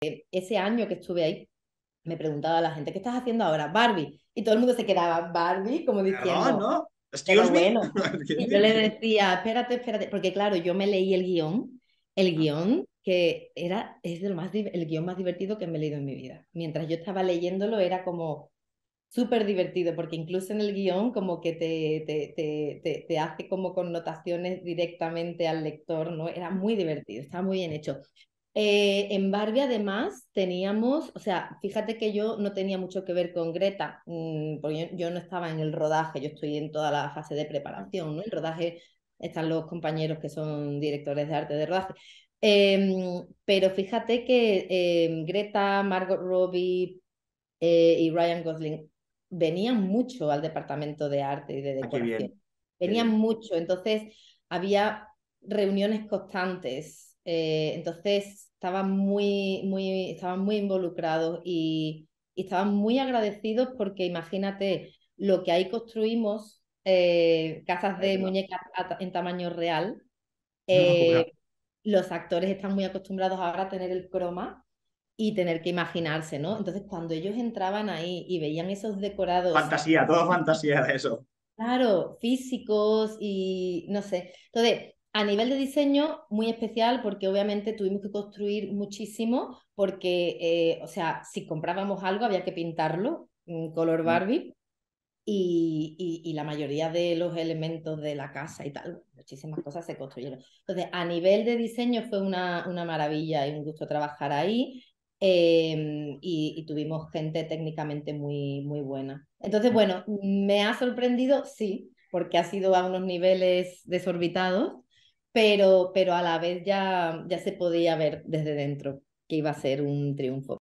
ese año que estuve ahí, me preguntaba a la gente, ¿qué estás haciendo ahora? Barbie. Y todo el mundo se quedaba Barbie, como diciendo. No, no. Pero bueno. y yo le decía, espérate, espérate. Porque claro, yo me leí el guión, el guión que era, es más, el guión más divertido que me he leído en mi vida. Mientras yo estaba leyéndolo era como súper divertido, porque incluso en el guión como que te, te, te, hace como connotaciones directamente al lector, ¿no? Era muy divertido, estaba muy bien hecho. Eh, en Barbie además teníamos, o sea, fíjate que yo no tenía mucho que ver con Greta, mm, porque yo, no estaba en el rodaje, yo estoy en toda la fase de preparación, ¿no? El rodaje están los compañeros que son directores de arte de rodaje. Em, pero fíjate que em, Greta, Margot Robbie eh, y Ryan Gosling venían mucho al departamento de arte y de ah, decoración. venían mucho, entonces había reuniones constantes, eh, entonces estaban muy, muy, estaban muy involucrados y, estaban muy agradecidos porque imagínate lo que ahí construimos, eh, casas de muñecas en tamaño real. Eh, los actores están muy acostumbrados ahora a tener el croma y tener que imaginarse, ¿no? Entonces, cuando ellos entraban ahí y veían esos decorados... Fantasía, toda fantasía de eso. Claro, físicos y no sé. Entonces, a nivel de diseño, muy especial porque obviamente tuvimos que construir muchísimo porque, eh, o sea, si comprábamos algo había que pintarlo en mm, color mm. Barbie y, la mayoría de los elementos de la casa y tal, muchísimas cosas se construyeron. Entonces, a nivel de diseño fue una, maravilla y un gusto trabajar ahí. Em, y, tuvimos gente técnicamente muy, muy buena. Entonces, mm. bueno, me ha sorprendido, sí, porque ha sido a unos niveles desorbitados, pero, pero a la vez ya, ya se podía ver desde dentro que iba a ser un triunfo.